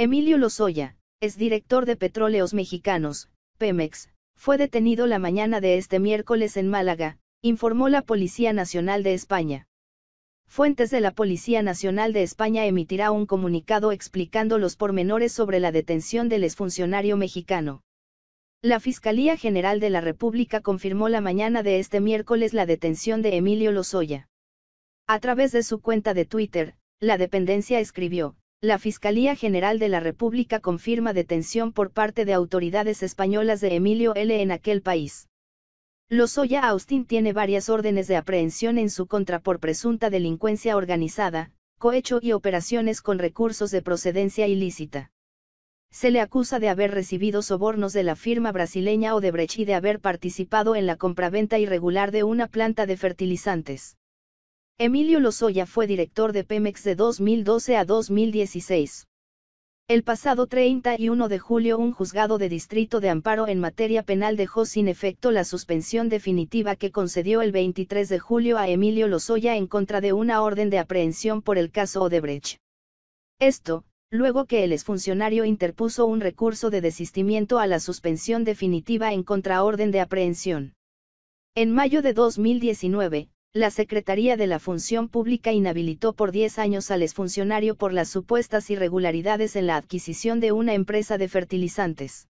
Emilio Lozoya, exdirector de Petróleos Mexicanos, Pemex, fue detenido la mañana de este miércoles en Málaga, informó la Policía Nacional de España. Fuentes de la Policía Nacional de España emitirá un comunicado explicando los pormenores sobre la detención del exfuncionario mexicano. La Fiscalía General de la República confirmó la mañana de este miércoles la detención de Emilio Lozoya. A través de su cuenta de Twitter, la dependencia escribió, la Fiscalía General de la República confirma detención por parte de autoridades españolas de Emilio L. en aquel país. Lozoya Austin tiene varias órdenes de aprehensión en su contra por presunta delincuencia organizada, cohecho y operaciones con recursos de procedencia ilícita. Se le acusa de haber recibido sobornos de la firma brasileña Odebrecht y de haber participado en la compraventa irregular de una planta de fertilizantes. Emilio Lozoya fue director de Pemex de 2012 a 2016. El pasado 31 de julio un juzgado de distrito de amparo en materia penal dejó sin efecto la suspensión definitiva que concedió el 23 de julio a Emilio Lozoya en contra de una orden de aprehensión por el caso Odebrecht. Esto, luego que el exfuncionario interpuso un recurso de desistimiento a la suspensión definitiva en contraorden de aprehensión. En mayo de 2019, la Secretaría de la Función Pública inhabilitó por 10 años al exfuncionario por las supuestas irregularidades en la adquisición de una empresa de fertilizantes.